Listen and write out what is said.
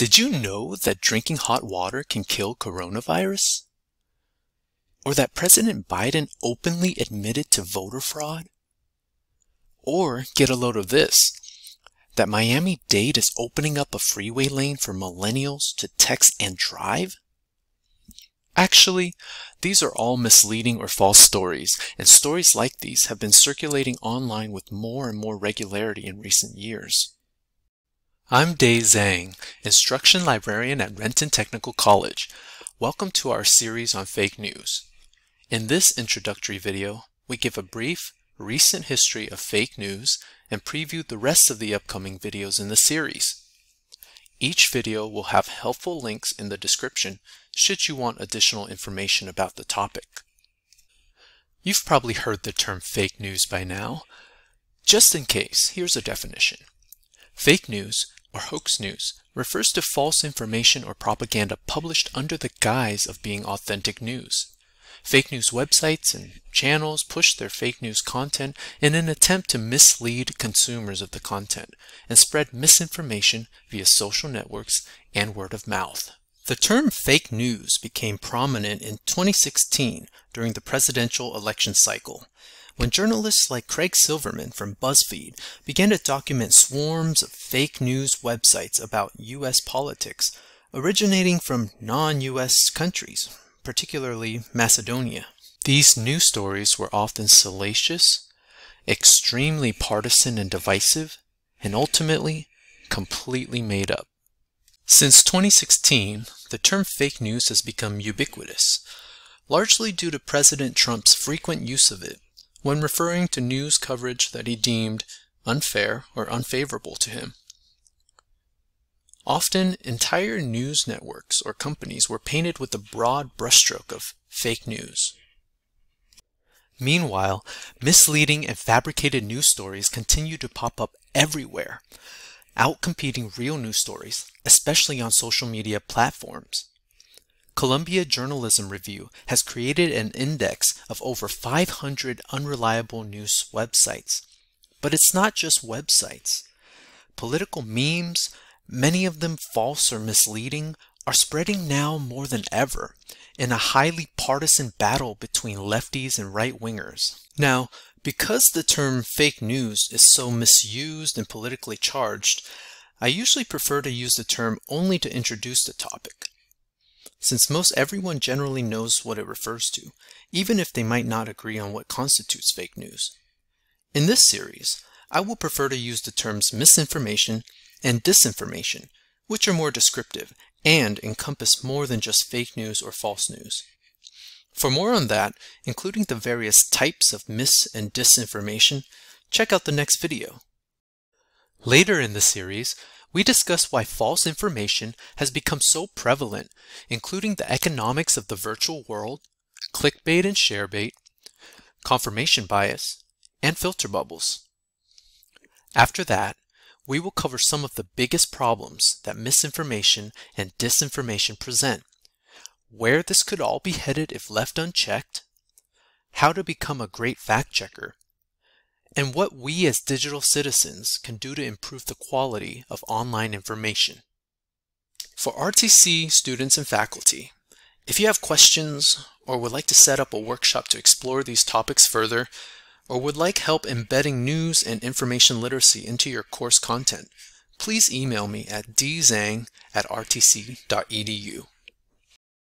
Did you know that drinking hot water can kill coronavirus? Or that President Biden openly admitted to voter fraud? Or get a load of this, that Miami-Dade is opening up a freeway lane for millennials to text and drive? Actually, these are all misleading or false stories, and stories like these have been circulating online with more and more regularity in recent years. I'm Day Zhang, Instruction Librarian at Renton Technical College. Welcome to our series on fake news. In this introductory video, we give a brief, recent history of fake news and preview the rest of the upcoming videos in the series. Each video will have helpful links in the description should you want additional information about the topic. You've probably heard the term fake news by now. Just in case, here's a definition. Fake news or hoax news refers to false information or propaganda published under the guise of being authentic news. Fake news websites and channels push their fake news content in an attempt to mislead consumers of the content and spread misinformation via social networks and word of mouth. The term fake news became prominent in 2016 during the presidential election cycle when journalists like Craig Silverman from BuzzFeed began to document swarms of fake news websites about U.S. politics, originating from non-U.S. countries, particularly Macedonia. These news stories were often salacious, extremely partisan and divisive, and ultimately completely made up. Since 2016, the term fake news has become ubiquitous, largely due to President Trump's frequent use of it when referring to news coverage that he deemed unfair or unfavorable to him. Often, entire news networks or companies were painted with the broad brushstroke of fake news. Meanwhile, misleading and fabricated news stories continue to pop up everywhere, outcompeting real news stories, especially on social media platforms. Columbia Journalism Review has created an index of over 500 unreliable news websites. But it's not just websites. Political memes, many of them false or misleading, are spreading now more than ever in a highly partisan battle between lefties and right wingers. Now, because the term fake news is so misused and politically charged, I usually prefer to use the term only to introduce the topic since most everyone generally knows what it refers to, even if they might not agree on what constitutes fake news. In this series, I will prefer to use the terms misinformation and disinformation, which are more descriptive and encompass more than just fake news or false news. For more on that, including the various types of mis and disinformation, check out the next video. Later in the series, we discuss why false information has become so prevalent, including the economics of the virtual world, clickbait and sharebait, confirmation bias, and filter bubbles. After that, we will cover some of the biggest problems that misinformation and disinformation present, where this could all be headed if left unchecked, how to become a great fact checker, and what we as digital citizens can do to improve the quality of online information. For RTC students and faculty, if you have questions or would like to set up a workshop to explore these topics further, or would like help embedding news and information literacy into your course content, please email me at dzang at rtc.edu.